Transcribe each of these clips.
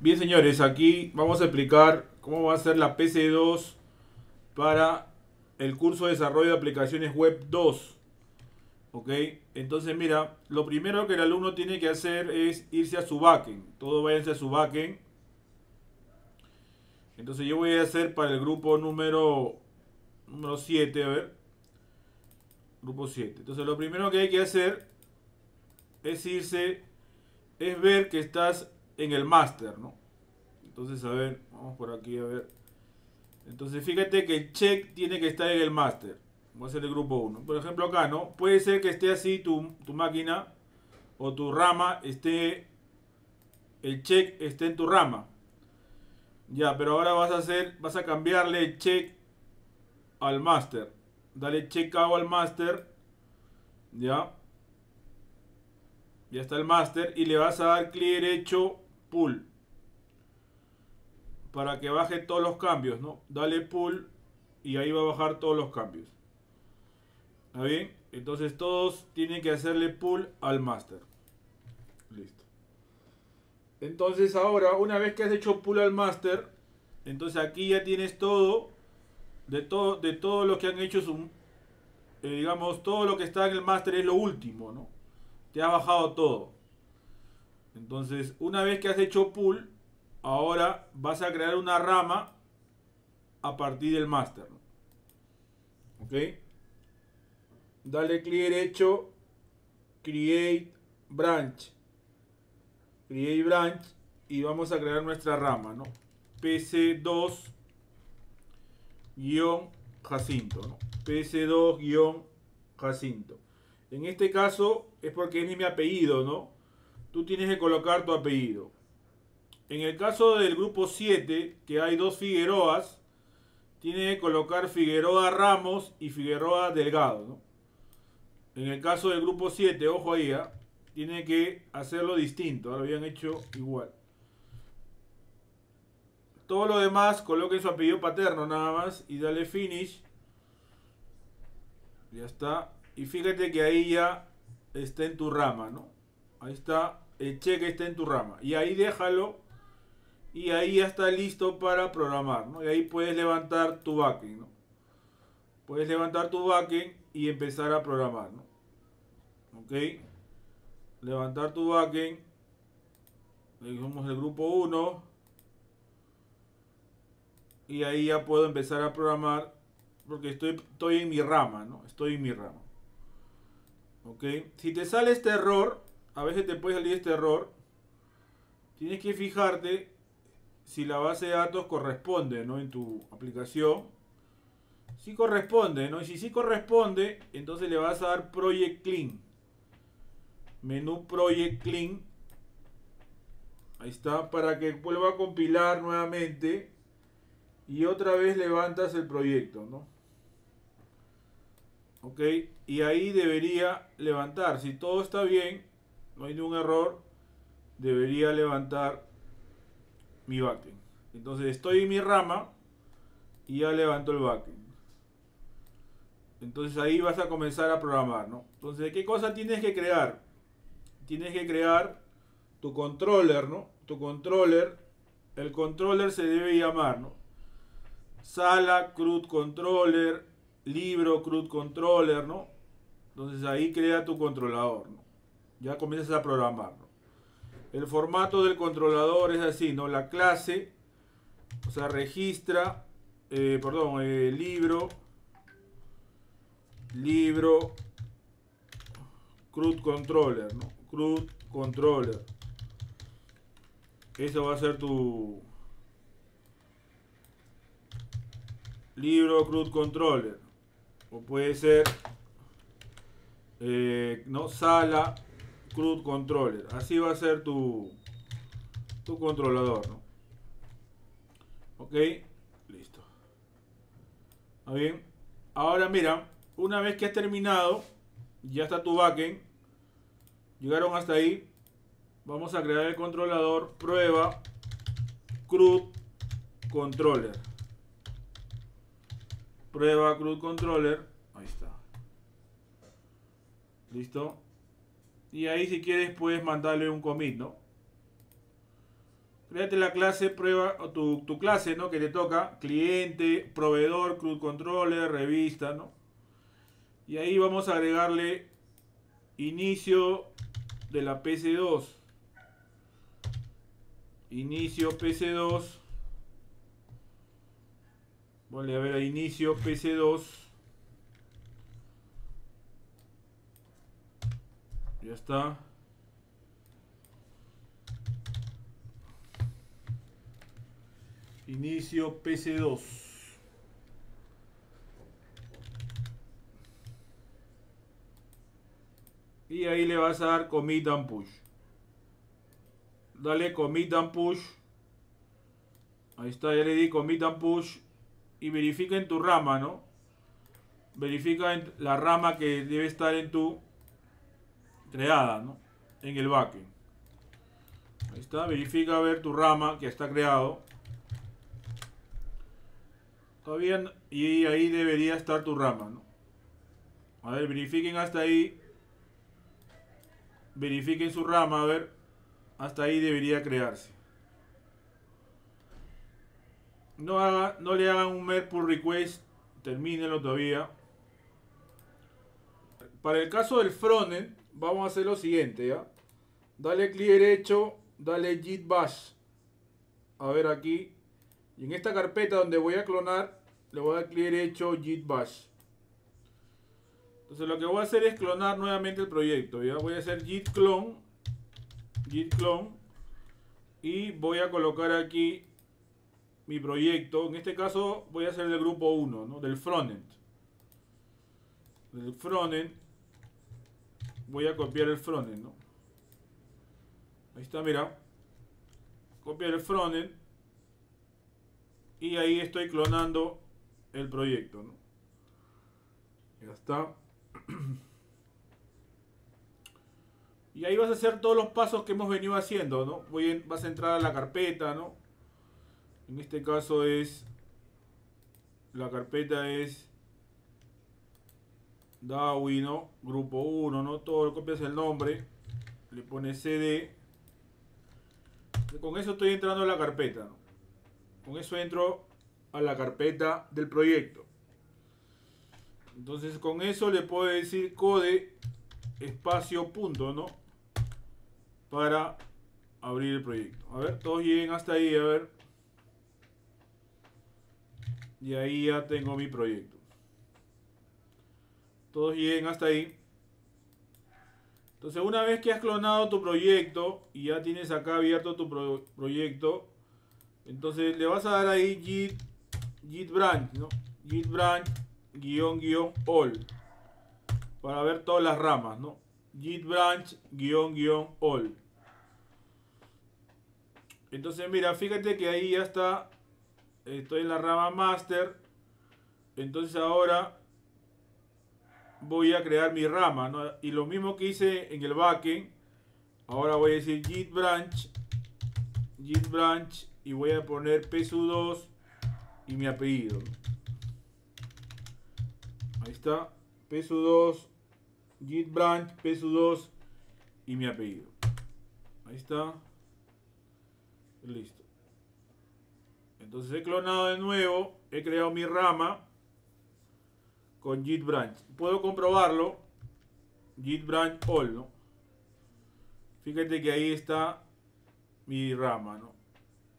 Bien, señores, aquí vamos a explicar cómo va a ser la PC2 para el curso de desarrollo de aplicaciones web 2. ¿Ok? Entonces, mira, lo primero que el alumno tiene que hacer es irse a su backend. Todo váyanse a su backend. Entonces, yo voy a hacer para el grupo número, número 7, a ver. Grupo 7. Entonces, lo primero que hay que hacer es irse, es ver que estás en el master ¿no? Entonces, a ver, vamos por aquí a ver. Entonces, fíjate que el check tiene que estar en el máster. Voy a hacer el grupo 1. Por ejemplo, acá, ¿no? Puede ser que esté así tu, tu máquina o tu rama esté... El check esté en tu rama. Ya, pero ahora vas a hacer, vas a cambiarle check al master. Dale check al master. Ya. Ya está el master. Y le vas a dar clic derecho pull para que baje todos los cambios, ¿no? Dale pull y ahí va a bajar todos los cambios. bien? Entonces todos tienen que hacerle pull al master. Listo. Entonces ahora, una vez que has hecho pull al master, entonces aquí ya tienes todo, de todo, de lo que han hecho, eh, digamos, todo lo que está en el master es lo último, ¿no? Te ha bajado todo. Entonces, una vez que has hecho pull, ahora vas a crear una rama a partir del master. ¿Ok? Dale clic derecho, create branch. Create branch y vamos a crear nuestra rama, ¿no? PC2 Jacinto, ¿no? PC2 Jacinto. En este caso es porque es mi apellido, ¿no? tú tienes que colocar tu apellido. En el caso del grupo 7, que hay dos Figueroas, tiene que colocar Figueroa Ramos y Figueroa Delgado. En el caso del grupo 7, ojo ahí, ¿ah? tiene que hacerlo distinto. Ahora lo habían hecho igual. Todo lo demás, coloquen su apellido paterno nada más y dale finish. Ya está. Y fíjate que ahí ya está en tu rama, ¿no? Ahí está, el cheque está en tu rama. Y ahí déjalo. Y ahí ya está listo para programar, Y ahí puedes levantar tu backend, Puedes levantar tu backend y empezar a programar, Ok. Levantar tu backend. damos el grupo 1. Y ahí ya puedo empezar a programar porque estoy, estoy en mi rama, ¿no? Estoy en mi rama. Ok. Si te sale este error, a veces te puede salir este error. Tienes que fijarte si la base de datos corresponde ¿no? en tu aplicación. Si corresponde, ¿no? Y si sí corresponde, entonces le vas a dar Project Clean. Menú Project Clean. Ahí está, para que vuelva a compilar nuevamente. Y otra vez levantas el proyecto, ¿no? Ok, y ahí debería levantar. Si todo está bien, no hay ningún error, debería levantar mi backend. Entonces estoy en mi rama y ya levanto el backend. Entonces ahí vas a comenzar a programar, ¿no? Entonces, ¿qué cosa tienes que crear? Tienes que crear tu controller, ¿no? Tu controller, el controller se debe llamar, ¿no? Sala, CRUD controller, libro, CRUD controller, ¿no? Entonces ahí crea tu controlador, ¿no? Ya comienzas a programarlo. El formato del controlador es así, ¿no? La clase, o sea, registra, eh, perdón, el libro, libro, CRUD controller, ¿no? CRUD controller. Eso va a ser tu libro CRUD controller. O puede ser, eh, ¿no? Sala CRUD controller. Así va a ser tu, tu controlador, Ok, listo. bien? Ahora mira, una vez que has terminado, ya está tu backend. Llegaron hasta ahí. Vamos a crear el controlador prueba CRUD controller. Prueba CRUD controller. Ahí está. Listo. Y ahí si quieres puedes mandarle un commit, ¿no? Créate la clase, prueba o tu, clase, ¿no? Que te toca. Cliente, proveedor, crude controller, revista, ¿no? Y ahí vamos a agregarle inicio de la PC2. Inicio PC2. Vale, a ver, a inicio PC2. Ya está. Inicio PC2. Y ahí le vas a dar commit and push. Dale commit and push. Ahí está, ya le di commit and push. Y verifica en tu rama, ¿no? Verifica en la rama que debe estar en tu creada, ¿no? En el backend. Ahí está, verifica a ver tu rama que está creado. todavía y ahí debería estar tu rama, ¿no? A ver, verifiquen hasta ahí. Verifiquen su rama, a ver. Hasta ahí debería crearse. No, haga, no le hagan un merge pull request. Termínenlo todavía. Para el caso del frontend, vamos a hacer lo siguiente, ¿ya? Dale clic derecho, dale git bash. A ver aquí. Y en esta carpeta donde voy a clonar, le voy a dar clic derecho, git bash. Entonces lo que voy a hacer es clonar nuevamente el proyecto, ¿ya? Voy a hacer git clone, git clone. Y voy a colocar aquí mi proyecto. En este caso voy a hacer del grupo 1, ¿no? Del frontend. Del frontend voy a copiar el frontend, Ahí está, mira. Copiar el frontend. Y ahí estoy clonando el proyecto, Ya está. Y ahí vas a hacer todos los pasos que hemos venido haciendo, ¿no? Voy vas a entrar a la carpeta, ¿no? En este caso es... La carpeta es Dawino, grupo 1, no todo, copias el nombre, le pone CD. con eso estoy entrando a la carpeta. Con eso entro a la carpeta del proyecto. Entonces con eso le puedo decir code espacio punto, ¿no? Para abrir el proyecto. A ver, todos lleguen hasta ahí, a ver. Y ahí ya tengo mi proyecto. Todos lleguen hasta ahí. Entonces, una vez que has clonado tu proyecto y ya tienes acá abierto tu proyecto, entonces le vas a dar ahí git, git branch, ¿no? Git branch guión guión all para ver todas las ramas, ¿no? Git branch guión guión all. Entonces, mira, fíjate que ahí ya está. Estoy en la rama master. Entonces ahora voy a crear mi rama. Y lo mismo que hice en el backend, ahora voy a decir git branch, git branch y voy a poner psu2 y mi apellido. Ahí está, psu2, git branch, psu2 y mi apellido. Ahí está. Listo. Entonces he clonado de nuevo, he creado mi rama con git branch. Puedo comprobarlo. Git branch all, Fíjate que ahí está mi rama, ¿no?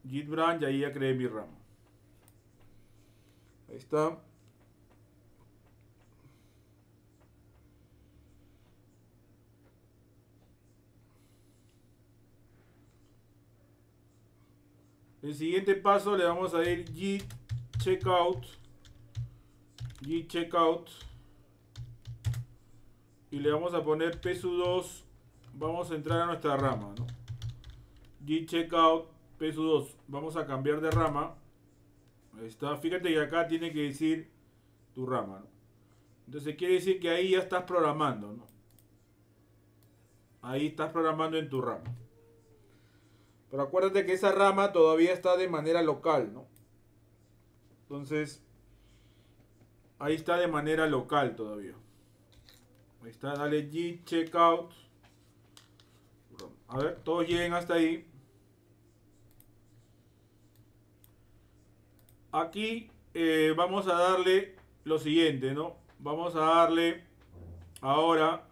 Git branch, ahí ya creé mi rama. Ahí está. El siguiente paso le vamos a ir git checkout checkout y le vamos a poner PSU2. Vamos a entrar a nuestra rama, ¿no? checkout peso 2 Vamos a cambiar de rama. está. Fíjate que acá tiene que decir tu rama, Entonces quiere decir que ahí ya estás programando, Ahí estás programando en tu rama. Pero acuérdate que esa rama todavía está de manera local, ¿no? Entonces, Ahí está de manera local todavía. Ahí está, dale G checkout. A ver, todos lleguen hasta ahí. Aquí eh, vamos a darle lo siguiente, ¿no? Vamos a darle ahora.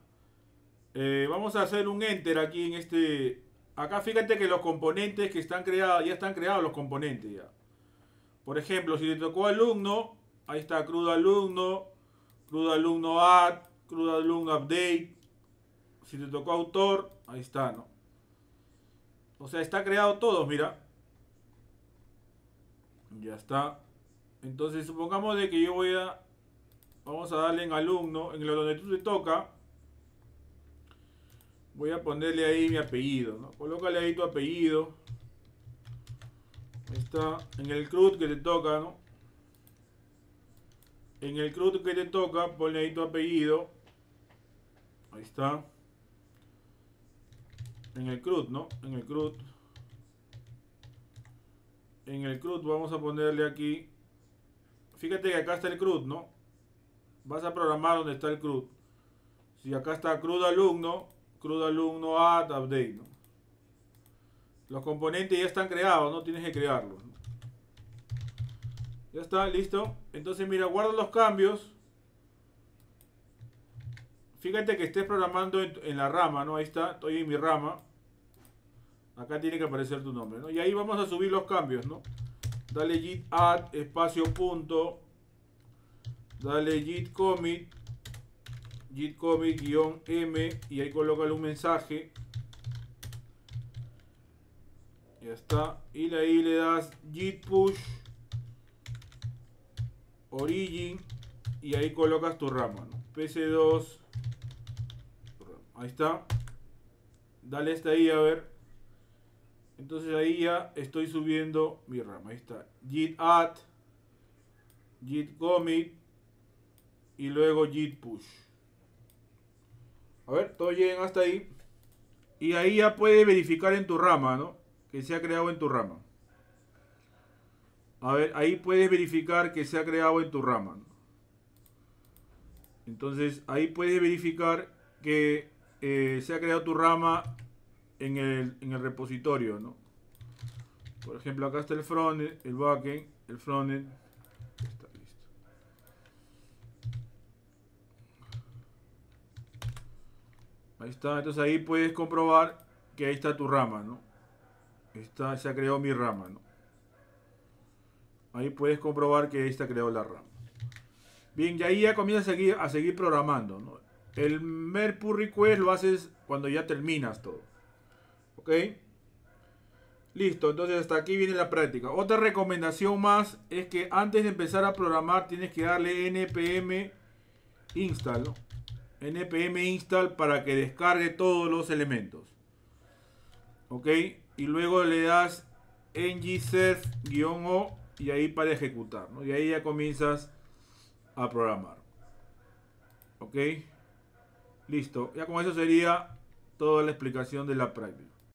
Eh, vamos a hacer un enter aquí en este. Acá fíjate que los componentes que están creados, ya están creados los componentes ya. Por ejemplo, si le tocó alumno, Ahí está crudo alumno, crudo alumno add, crudo alumno update. Si te tocó autor, ahí está, ¿no? O sea, está creado todo, mira. Ya está. Entonces, supongamos de que yo voy a... Vamos a darle en alumno, en lo donde tú te toca. Voy a ponerle ahí mi apellido, ¿no? Colócale ahí tu apellido. Está en el CRUD que te toca, ¿no? En el CRUD que te toca, ponle ahí tu apellido. Ahí está. En el crud, ¿no? En el crud. En el crud vamos a ponerle aquí. Fíjate que acá está el crud, ¿no? Vas a programar donde está el crud. Si acá está crud alumno, crud alumno add update, Los componentes ya están creados, no tienes que crearlos. ¿no? Ya está, listo. Entonces, mira, guarda los cambios. Fíjate que estés programando en, la rama, ¿no? Ahí está, estoy en mi rama. Acá tiene que aparecer tu nombre, ¿no? Y ahí vamos a subir los cambios, ¿no? Dale git add, espacio punto. Dale git commit. Git commit guión M. Y ahí colócale un mensaje. Ya está. Y ahí le das git push Origin y ahí colocas tu rama. ¿no? PC2. Ahí está. Dale esta ahí a ver. Entonces ahí ya estoy subiendo mi rama. Ahí está. Git add. Git commit. Y luego git push. A ver, todo lleguen hasta ahí. Y ahí ya puedes verificar en tu rama, ¿no? Que se ha creado en tu rama. A ver, ahí puedes verificar que se ha creado en tu rama. ¿no? Entonces, ahí puedes verificar que eh, se ha creado tu rama en el, repositorio, ¿no? Por ejemplo, acá está el frontend, el backend, el frontend. Ahí está, entonces ahí puedes comprobar que ahí está tu rama, ¿no? Está, se ha creado mi rama, ¿no? Ahí puedes comprobar que esta creó la RAM. Bien, y ahí ya comienza a seguir, a seguir programando. El mer request lo haces cuando ya terminas todo. ¿Ok? Listo, entonces hasta aquí viene la práctica. Otra recomendación más es que antes de empezar a programar tienes que darle npm install. npm install para que descargue todos los elementos. ¿Ok? Y luego le das ngserf-o y ahí para ejecutar, ¿no? Y ahí ya comienzas a programar. ¿Ok? Listo. Ya con eso sería toda la explicación de la práctica.